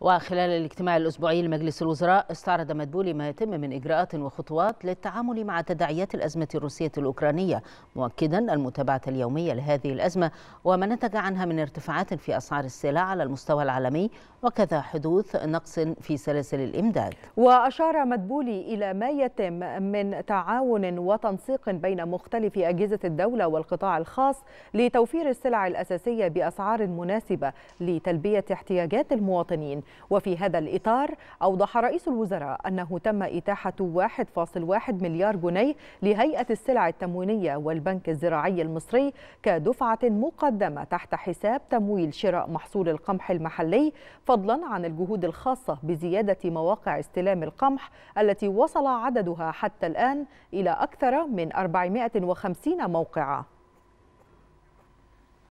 وخلال الاجتماع الأسبوعي لمجلس الوزراء استعرض مدبولي ما يتم من إجراءات وخطوات للتعامل مع تداعيات الأزمة الروسية الأوكرانية مؤكدا المتابعة اليومية لهذه الأزمة وما نتج عنها من ارتفاعات في أسعار السلع على المستوى العالمي وكذا حدوث نقص في سلاسل الإمداد وأشار مدبولي إلى ما يتم من تعاون وتنسيق بين مختلف أجهزة الدولة والقطاع الخاص لتوفير السلع الأساسية بأسعار مناسبة لتلبية احتياجات المواطنين وفي هذا الإطار أوضح رئيس الوزراء أنه تم إتاحة 1.1 مليار جنيه لهيئة السلع التموينية والبنك الزراعي المصري كدفعة مقدمة تحت حساب تمويل شراء محصول القمح المحلي فضلا عن الجهود الخاصة بزيادة مواقع استلام القمح التي وصل عددها حتى الآن إلى أكثر من 450 موقعاً